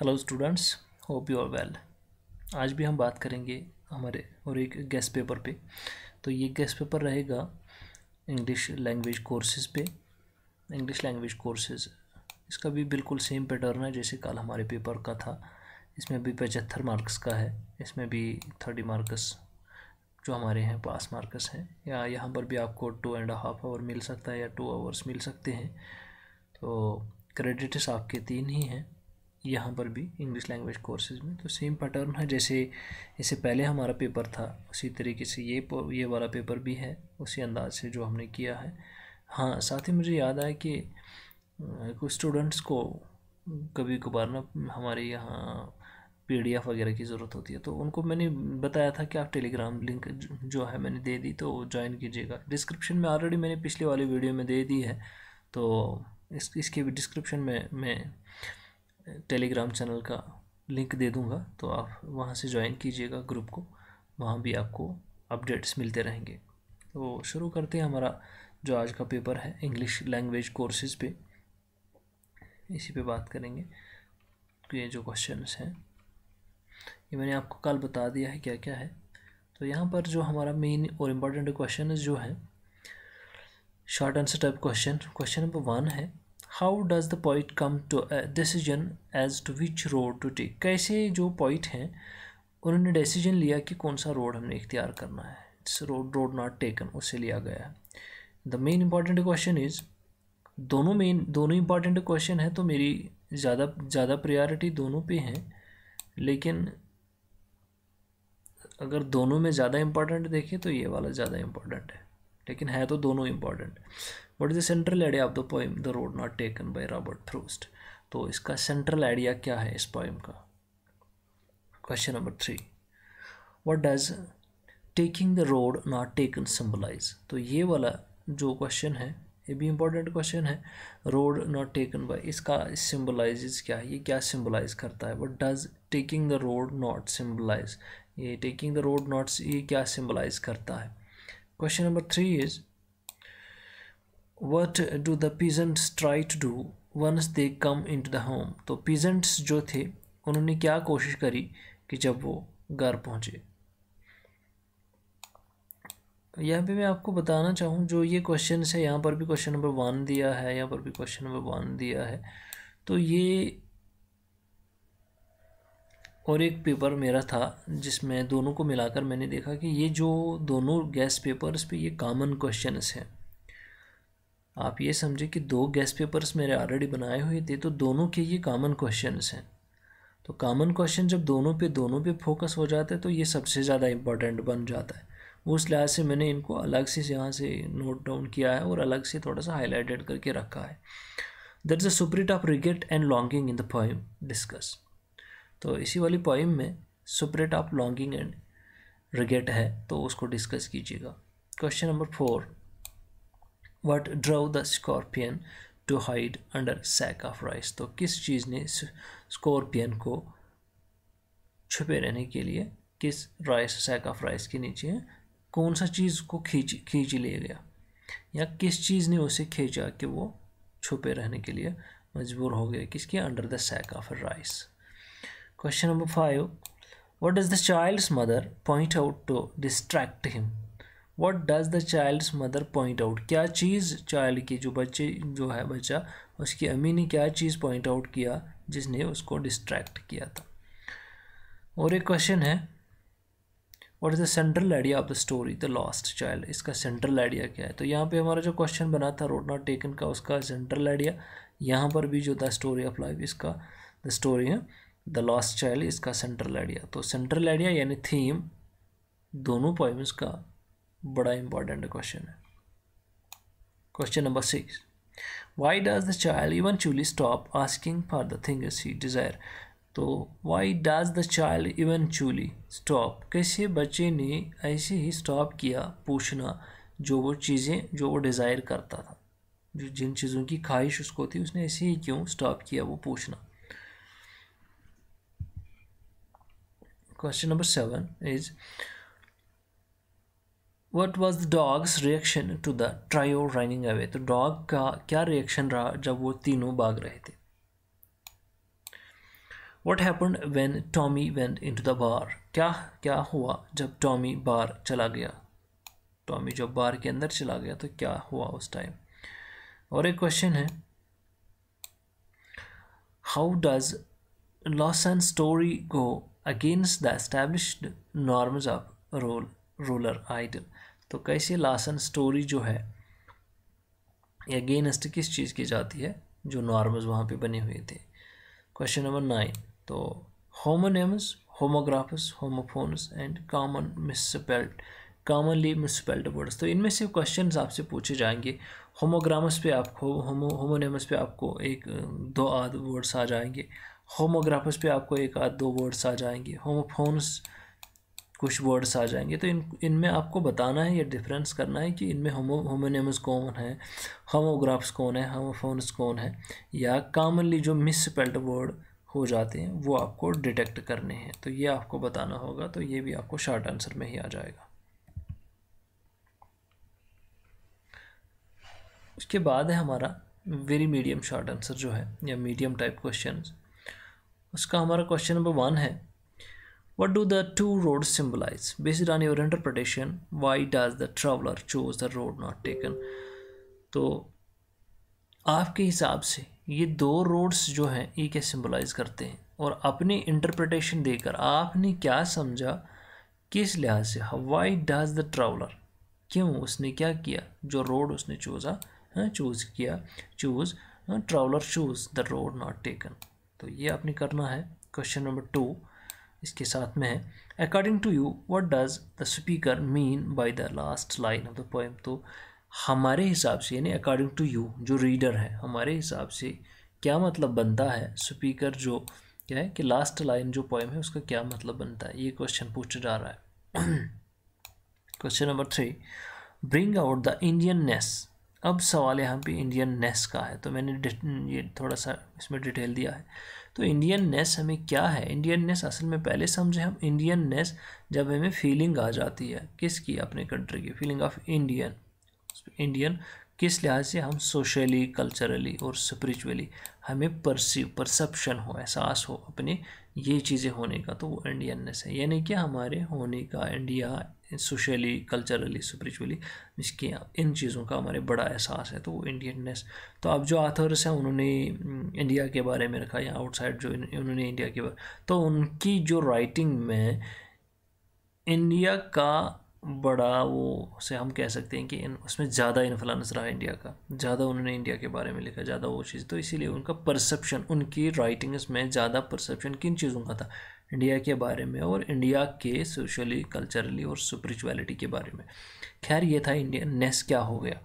Hello students hope you are well आज भी हम बात करेंगे हमारे और एक गेस्ट पेपर पे तो ये गेस्ट पेपर रहेगा इंग्लिश लैंग्वेज कोर्सेज पे इंग्लिश लैंग्वेज कोर्सेज इसका भी बिल्कुल सेम पैटर्न है जैसे कल हमारे पेपर का था इसमें भी पचहत्तर मार्क्स का है इसमें भी थर्टी मार्क्स जो हमारे हैं पास मार्क्स हैं या यहाँ पर भी आपको टू एंड हाफ आवर मिल सकता है या टू आवर्स मिल सकते हैं तो क्रेडिट्स आपके तीन ही हैं यहाँ पर भी इंग्लिश लैंग्वेज कोर्सेज में तो सेम पैटर्न है जैसे इससे पहले हमारा पेपर था उसी तरीके से ये ये वाला पेपर भी है उसी अंदाज से जो हमने किया है हाँ साथ ही मुझे याद आया कि कुछ स्टूडेंट्स को कभी कभार ना हमारे यहाँ पी वगैरह की ज़रूरत होती है तो उनको मैंने बताया था कि आप टेलीग्राम लिंक जो है मैंने दे दी तो ज्वाइन कीजिएगा डिस्क्रिप्शन में ऑलरेडी मैंने पिछले वाले वीडियो में दे दी है तो इस इसके भी डिस्क्रिप्शन में मैं टेलीग्राम चैनल का लिंक दे दूंगा तो आप वहाँ से ज्वाइन कीजिएगा ग्रुप को वहाँ भी आपको अपडेट्स मिलते रहेंगे तो शुरू करते हैं हमारा जो आज का पेपर है इंग्लिश लैंग्वेज कोर्सेज पे इसी पे बात करेंगे तो ये जो क्वेश्चंस हैं ये मैंने आपको कल बता दिया है क्या क्या है तो यहाँ पर जो हमारा मेन और इम्पोर्टेंट क्वेश्चन जो है short answer type question question number one है how does the poet come to decision as to which road to take कैसे जो पॉइंट हैं उन्होंने डिसीजन लिया कि कौन सा रोड हमने इख्तियार करना है it's road road not taken उसे लिया गया है the main important question is दोनों मेन दोनों इंपॉर्टेंट क्वेश्चन हैं तो मेरी ज़्यादा ज़्यादा प्रायोरिटी दोनों पे हैं लेकिन अगर दोनों में ज़्यादा इंपॉर्टेंट देखें तो ये वाला ज़्यादा इंपॉर्टेंट है लेकिन है तो दोनों important what is the central idea of the poem the road not taken by Robert Frost तो इसका सेंट्रल आइडिया क्या है इस पोइम का question number three what does taking the road not taken symbolise तो ये वाला जो क्वेश्चन है ये भी इम्पोर्टेंट क्वेश्चन है रोड नॉट टेकन बाय इसका सिम्बलाइज क्या है ये क्या सिम्बलाइज करता है what does taking the road not symbolize ये टेकिंग द रोड नॉट्स ये क्या सिम्बलाइज करता है question number three is what do the peasants try to do once they come into the home तो peasants जो थे उन्होंने क्या कोशिश करी कि जब वो घर पहुँचे यहाँ पे मैं आपको बताना चाहूँ जो ये क्वेश्चन है यहाँ पर भी क्वेश्चन नंबर वन दिया है यहाँ पर भी क्वेश्चन नंबर वन दिया है तो ये और एक पेपर मेरा था जिसमें दोनों को मिलाकर मैंने देखा कि ये जो दोनों गैस पेपर्स पे ये कॉमन क्वेश्चंस हैं आप ये समझे कि दो गैस पेपर्स मेरे ऑलरेडी बनाए हुए थे तो दोनों के ये कॉमन क्वेश्चंस हैं तो कॉमन क्वेश्चन जब दोनों पे दोनों पे फोकस हो जाते हैं तो ये सबसे ज़्यादा इम्पॉर्टेंट बन जाता है उस लिहाज से मैंने इनको अलग से यहाँ से नोट डाउन किया है और अलग से थोड़ा सा हाईलाइटेड करके रखा है there is a spirit of regret and longing in the poem discuss तो इसी वाली पोइम में spirit of longing and regret है तो उसको डिस्कस कीजिएगा question number four what drove the scorpion to hide under sack of rice तो किस चीज़ ने स्कॉर्पियन को छुपे रहने के लिए किस राइस सैक ऑफ राइस के नीचे कौन सा चीज़ को खींच खींच लिया गया या किस चीज़ ने उसे खींचा कि वो छुपे रहने के लिए मजबूर हो गया किसके under the sack of rice question number five what does the child's mother point out to distract him what does the child's mother point out क्या चीज़ चाइल्ड की जो बच्चे जो है बच्चा उसकी अम्मी ने क्या चीज़ पॉइंट आउट किया जिसने उसको डिस्ट्रैक्ट किया था और एक क्वेश्चन है what is the central idea of the story the lost child इसका सेंट्रल आइडिया क्या है तो यहाँ पे हमारा जो क्वेश्चन बना था रोड नॉट टेकन का उसका सेंट्रल आइडिया यहाँ पर भी जो द स्टोरी ऑफ लाइफ इसका द स्टोरी है द लॉस्ट चाइल्ड इसका सेंट्रल आइडिया तो सेंट्रल आइडिया यानी थीम दोनों पॉइंट्स का बड़ा इंपॉर्टेंट क्वेश्चन है question number six why does the child eventually stop asking for the things he desire तो why does the child eventually stop कैसे बच्चे ने ऐसे ही स्टॉप किया पूछना जो वो चीज़ें जो वो डिज़ायर करता था जो जिन चीज़ों की ख्वाहिश उसको थी उसने ऐसे ही क्यों स्टॉप किया वो पूछना question number seven is what was the dog's reaction to the trio running away तो डॉग का क्या रिएक्शन रहा जब वो तीनों भाग रहे थे what happen when Tommy went into the bar क्या क्या हुआ जब टॉमी बार चला गया टॉमी जब बार के अंदर चला गया तो क्या हुआ उस टाइम और एक क्वेश्चन है how does loss and story go against the established norms of role ruler idol तो कैसे लासन स्टोरी जो है अगेंस्ट किस चीज़ की जाती है जो नॉर्मल वहाँ पे बने हुए थे क्वेश्चन नंबर नाइन तो homonyms homographs homophones and common misspelled commonly misspelled words तो इनमें से क्वेश्चन आपसे पूछे जाएंगे होमोग्रामस पे आपको होमो होमोनेमस पे आपको एक दो आध वर्ड्स आ जाएंगे होमोग्राफस पे आपको एक आध दो वर्ड्स आ जाएंगे होमोफोन्स कुछ वर्ड्स आ जाएंगे तो इन इनमें आपको बताना है या डिफरेंस करना है कि इनमें होमो होमोनेम्स कौन है होमोग्राफ्स कौन है होमोफोन्स कौन है या कॉमनली जो स्पेल्ड वर्ड हो जाते हैं वो आपको डिटेक्ट करने हैं तो ये आपको बताना होगा तो ये भी आपको शार्ट आंसर में ही आ जाएगा उसके बाद है हमारा वेरी मीडियम शार्ट आंसर जो है या मीडियम टाइप क्वेश्चन उसका हमारा क्वेश्चन नंबर वन है What do the two roads symbolize? Based on your interpretation, why does the traveler choose the road not taken? तो आपके हिसाब से ये दो रोड्स जो हैं ये क्या सिंबलाइज करते हैं और अपनी इंटरप्रटेशन देकर आपने क्या समझा किस लिहाज से वाई डज द ट्रैवलर क्यों उसने क्या किया जो रोड उसने चूज़ा है चूज़ किया choose traveller choose the road not taken तो ये आपने करना है क्वेश्चन नंबर टू इसके साथ में है according to you what does the speaker mean by the last line of the poem तो हमारे हिसाब से यानी अकॉर्डिंग टू यू जो रीडर है हमारे हिसाब से क्या मतलब बनता है स्पीकर जो क्या है कि लास्ट लाइन जो पोएम है उसका क्या मतलब बनता है ये क्वेश्चन पूछा जा रहा है question number three bring out the Indianness अब सवाल यहाँ पे इंडियन नेस का है तो मैंने ये थोड़ा सा इसमें डिटेल दिया है तो इंडियन नेस हमें क्या है इंडियन नेस असल में पहले समझे हम इंडियन नेस जब हमें फीलिंग आ जाती है किसकी अपने कंट्री की फीलिंग ऑफ इंडियन इंडियन किस लिहाज से हम सोशली कल्चरली और स्परिचुअली हमें परसीव परसप्शन हो एहसास हो अपने ये चीज़ें होने का तो वो इंडियननेस है यानी कि हमारे होने का इंडिया सोशली कल्चरली स्परिचुअली इसके इन चीज़ों का हमारे बड़ा एहसास है तो वो इंडियननेस तो अब जो आथर्स हैं उन्होंने इंडिया के बारे में रखा या आउटसाइड जो उन्होंने इंडिया के बारे तो उनकी जो राइटिंग में इंडिया का बड़ा वो से हम कह सकते हैं कि इन उसमें ज़्यादा इन्फ्लुएंस रहा इंडिया का ज़्यादा उन्होंने इंडिया के बारे में लिखा ज़्यादा वो चीज़ तो इसीलिए उनका परसेप्शन उनकी राइटिंग्स में ज़्यादा परसेप्शन किन चीज़ों का था इंडिया के बारे में और इंडिया के सोशली कल्चरली और स्परिचुअलिटी के बारे में खैर ये था इंडियन नेस क्या हो गया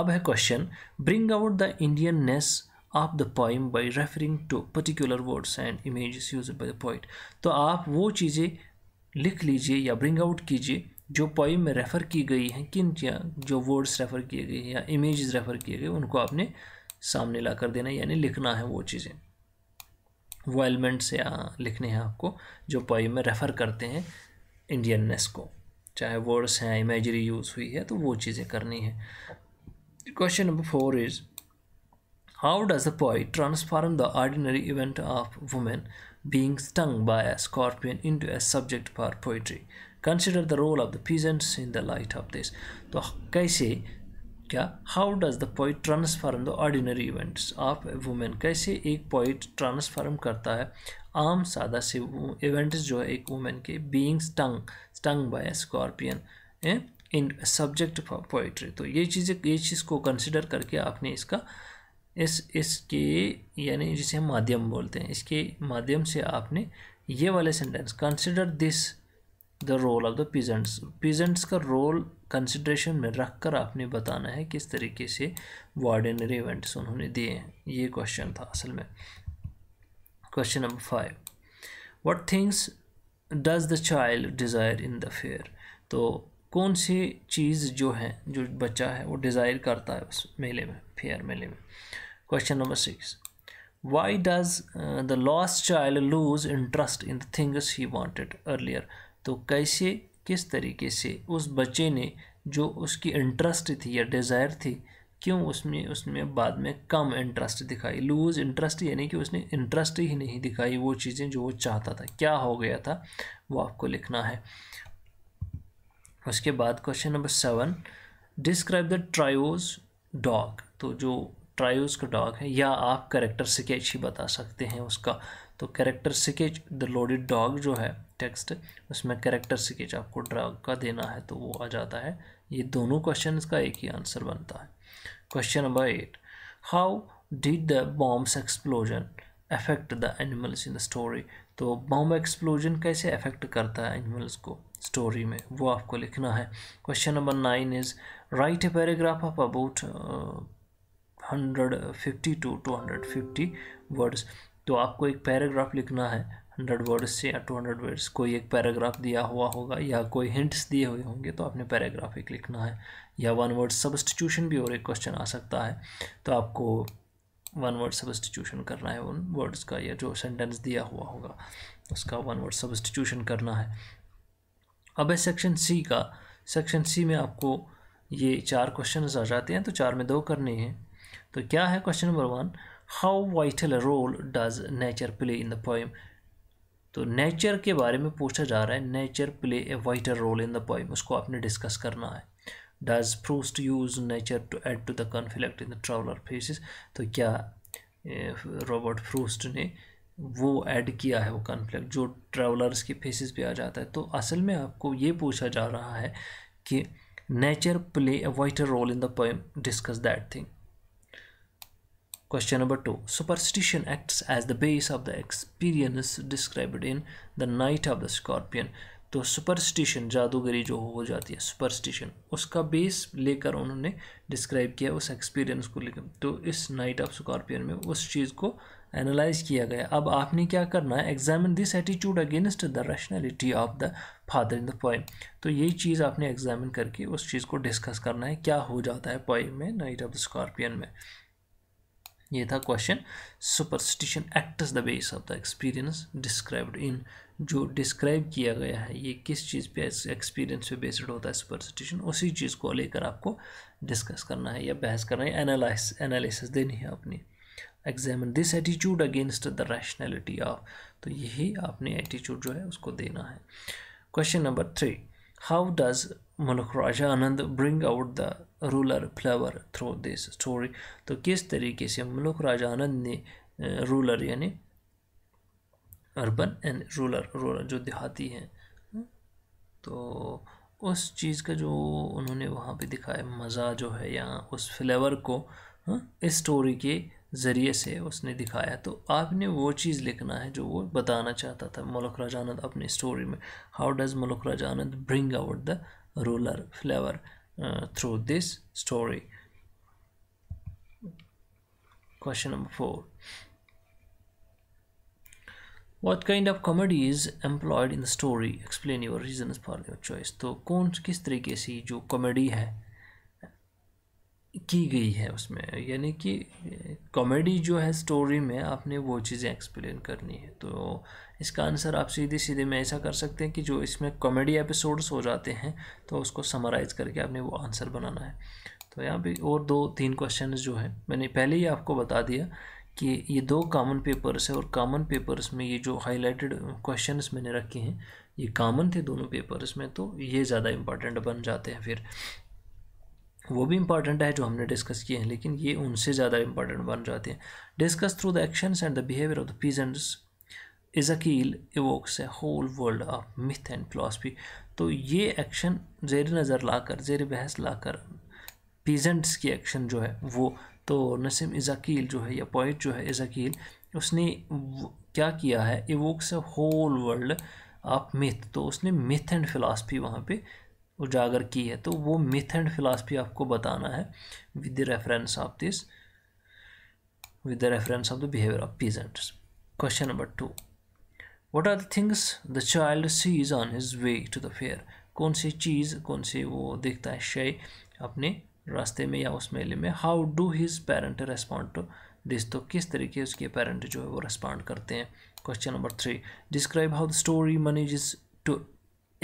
अब है question bring out the Indianness of the poem by referring to particular words and image use by the poet तो आप वो चीज़ें लिख लीजिए या ब्रिंग आउट कीजिए जो पॉइम में रेफ़र की गई हैं किन जो वर्ड्स रेफ़र किए गए या इमेज रेफ़र किए गए उनको आपने सामने ला कर देना यानी लिखना है वो चीज़ें वो एलिमेंट्स या लिखने हैं आपको जो पॉइम में रेफ़र करते हैं इंडियननेस को चाहे वर्ड्स हैं इमेजरी यूज़ हुई है तो वो चीज़ें करनी है question number four is does does a transform the the event of women being stung by a scorpion into a subject for poetry consider the role of the peasants in the light of this तो कैसे क्या how does the poet transform the ordinary events of women कैसे एक poet transform करता है आम सादा से इवेंट्स जो है एक वुमेन के being stung stung by scorpion in subject poetry तो ये चीज़ें ये चीज़ को कंसिडर करके आपने इसका इस इसके यानी जिसे हम माध्यम बोलते हैं इसके माध्यम से आपने ये वाले sentence consider this the role of the peasants peasants का रोल कंसिड्रेशन में रख कर आपने बताना है किस तरीके से वार्डनरी इवेंट्स उन्होंने दिए हैं ये क्वेश्चन था असल में question number five what things does the child desire in the fair तो कौन सी चीज़ जो है जो बच्चा है वो डिज़ायर करता है उस मेले में फेयर मेले में question number six why does the lost child lose interest in the things he wanted earlier तो कैसे किस तरीके से उस बच्चे ने जो उसकी इंटरेस्ट थी या डिज़ायर थी क्यों उसमें उसमें बाद में कम इंटरेस्ट दिखाई लूज इंटरेस्ट यानी कि उसने इंटरेस्ट ही नहीं दिखाई वो चीज़ें जो वो चाहता था क्या हो गया था वो आपको लिखना है उसके बाद question number seven describe the trio's dog तो जो ट्रायोज का डॉग है या आप करेक्टर स्केच ही बता सकते हैं उसका तो character sketch the loaded dog जो है टेक्स्ट उसमें करेक्टर स्केच आपको ड्रा का देना है तो वो आ जाता है ये दोनों क्वेश्चन का एक ही आंसर बनता है question number eight how did the bomb's explosion affect the animals in the story तो बॉम्ब एक्सप्लोजन कैसे अफेक्ट करता है एनिमल्स को स्टोरी में वो आपको लिखना है question number nine is write a paragraph of about hundred fifty to two hundred fifty words तो आपको एक पैराग्राफ लिखना है हंड्रेड वर्ड्स से या टू हंड्रेड वर्ड्स कोई एक पैराग्राफ दिया हुआ होगा या कोई हिंट्स दिए हुए होंगे तो आपने पैराग्राफ एक लिखना है या वन वर्ड सब्सटीट्यूशन भी और एक क्वेश्चन आ सकता है तो आपको वन वर्ड सब्सटीट्यूशन करना है उन वर्ड्स का या जो सेंटेंस दिया हुआ होगा उसका वन वर्ड सब्सटीट्यूशन करना है अब है सेक्शन सी का सेक्शन सी में आपको ये चार क्वेश्चन आ जाते हैं तो चार में दो करने हैं तो क्या है question number one how vital role does nature play in the poem तो नेचर के बारे में पूछा जा रहा है nature play a vital role in the poem उसको आपने डिस्कस करना है does Frost use nature to add to the conflict in the traveller faces तो क्या रॉबर्ट फ्रूस्ट ने वो ऐड किया है वो कन्फ्लिक्ट जो ट्रैवलर्स के फेसिस पे आ जाता है तो असल में आपको ये पूछा जा रहा है कि nature play a vital role in the poem discuss that thing Question number two Superstition acts as the base of the experience described in The Night of the Scorpion. तो सुपरस्टिशन जादूगरी जो हो जाती है सुपरस्टिशन उसका base लेकर उन्होंने describe किया उस एक्सपीरियंस को लेकर तो इस नाइट ऑफ स्कॉर्पियन में उस चीज़ को एनालाइज किया गया अब आपने क्या करना है examine this attitude against the rationality of the father in the poem तो यही चीज़ आपने एग्जामिन करके उस चीज़ को डिस्कस करना है क्या हो जाता है पॉइंट में नाइट ऑफ द स्कॉर्पियन में ये था question superstition act is the base of the experience described in जो डिस्क्राइब किया गया है ये किस चीज़ पे एक्सपीरियंस पे बेस्ड होता है सुपरस्टिशन उसी चीज़ को लेकर आपको डिस्कस करना है या बहस करना है एनालाइस एनालिसिस देनी है अपनी examine this attitude against the rationality of तो यही आपने एटीट्यूड जो है उसको देना है question number three how does Mulk Raj Anand bring out the rural flavour through this story तो किस तरीके से मलुक राज आनंद ने रूलर यानी अर्बन एंड रूलर रूलर जो देहाती हैं हाँ? तो उस चीज़ का जो उन्होंने वहाँ पे दिखाया मज़ा जो है या उस फ्लेवर को हाँ, इस स्टोरी के ज़रिए से उसने दिखाया तो आपने वो चीज़ लिखना है जो वो बताना चाहता था मलुक राजानंद आनंद अपनी स्टोरी में how does Mulk Rajanand Anand bring out the rural flavour uh, through this story question number four. what kind of comedy is employed in the story explain your reasons for your choice तो कौन किस तरीके से जो comedy है की गई है उसमें यानी कि कॉमेडी जो है स्टोरी में आपने वो चीज़ें एक्सप्लेन करनी है तो इसका आंसर आप सीधे सीधे में ऐसा कर सकते हैं कि जो इसमें कॉमेडी एपिसोड्स हो जाते हैं तो उसको समराइज़ करके आपने वो आंसर बनाना है तो यहाँ पे और दो तीन क्वेश्चन जो है मैंने पहले ही आपको बता दिया कि ये दो कामन पेपर्स है और कामन पेपर्स में ये जो हाईलाइटेड क्वेश्चन मैंने रखे हैं ये कामन थे दोनों पेपर्स में तो ये ज़्यादा इम्पॉर्टेंट बन जाते हैं फिर वो भी इम्पॉर्टेंट है जो हमने डिस्कस किए हैं लेकिन ये उनसे ज़्यादा इम्पॉर्टेंट बन जाते हैं discuss through the actions and the behaviour of the peasants इज़कील evokes a whole world of myth and philosophy तो ये एक्शन जेर नज़र लाकर जेर बहस लाकर पीजेंट्स की एक्शन जो है वो तो नसीम इज़कील जो है या पोइट जो है इज़कील उसने क्या किया है evokes a whole world of myth तो उसने मिथ एंड फिलासफी वहाँ पे उजागर की है तो वो मिथ एंड फिलासफी आपको बताना है with the reference of this with the reference of the behaviour of peasants question number two what are the things the child sees on his way to the fair कौन सी चीज़ कौन सी वो देखता है शय अपने रास्ते में या उस मेले में how do his parent respond to this तो किस तरीके उसके पेरेंट जो है वो रेस्पॉन्ड करते हैं question number three describe how the story manages to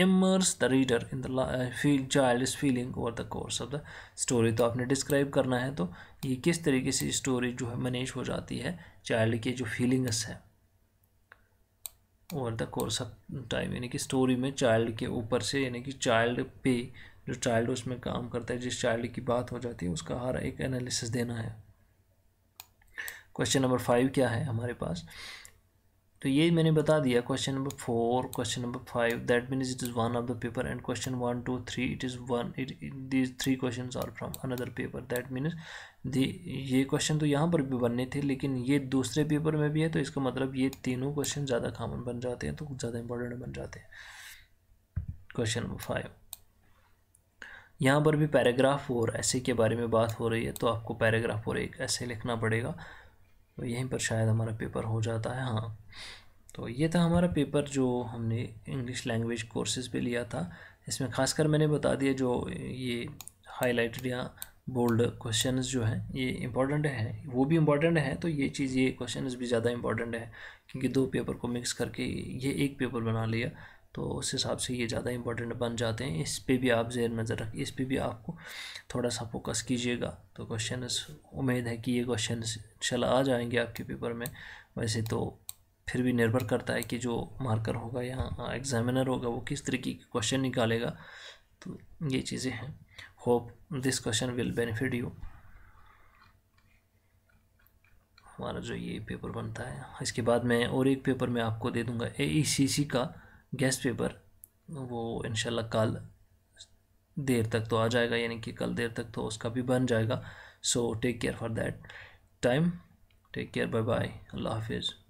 immerse the reader in the feel child is feeling over the course of the story तो आपने डिस्क्राइब करना है तो ये किस तरीके से स्टोरी जो है मैनेज हो जाती है चाइल्ड के जो फीलिंग्स हैं over the course of time यानी कि स्टोरी में चाइल्ड के ऊपर से यानी कि चाइल्ड पे जो चाइल्ड उसमें काम करता है जिस चाइल्ड की बात हो जाती है उसका हर एक एनालिसिस देना है क्वेश्चन नंबर फाइव क्या है हमारे पास तो ये मैंने बता दिया question number four question number five that means it is one of the paper and question one two three it is one it these three questions are from another paper that means ये question तो यहाँ पर भी बनने थे लेकिन ये दूसरे पेपर में भी है तो इसका मतलब ये तीनों क्वेश्चन ज़्यादा कॉमन बन जाते हैं तो ज़्यादा इंपॉर्टेंट बन जाते हैं क्वेश्चन नंबर फाइव यहाँ पर भी पैराग्राफ और ऐसे के बारे में बात हो रही है तो आपको पैराग्राफ और एक ऐसे लिखना पड़ेगा तो यहीं पर शायद हमारा पेपर हो जाता है हाँ तो ये था हमारा पेपर जो हमने इंग्लिश लैंग्वेज कोर्सेज पे लिया था इसमें खासकर मैंने बता दिया जो ये हाईलाइटेड या बोल्ड क्वेश्चंस जो हैं ये इंपॉर्टेंट हैं वो भी इम्पॉर्टेंट हैं तो ये चीज़ ये क्वेश्चंस भी ज़्यादा इम्पॉर्टेंट है क्योंकि दो पेपर को मिक्स करके ये एक पेपर बना लिया तो उस हिसाब से ये ज़्यादा इंपॉर्टेंट बन जाते हैं इस पर भी आप जेर नज़र रखें इस पर भी आपको थोड़ा सा फोकस कीजिएगा तो क्वेश्चन उम्मीद है कि ये क्वेश्चन चल आ जाएंगे आपके पेपर में वैसे तो फिर भी निर्भर करता है कि जो मार्कर होगा या एग्ज़ामिनर हाँ, होगा वो किस तरीके के क्वेश्चन निकालेगा तो ये चीज़ें हैं hope this question will benefit you हमारा जो ये पेपर बनता है इसके बाद मैं और एक पेपर मैं आपको दे दूंगा ए ई सी सी का गेस्ट पेपर वो इन कल देर तक तो आ जाएगा यानी कि कल देर तक तो उसका भी बन जाएगा so take care for that time take care bye bye अल्लाह हाफिज़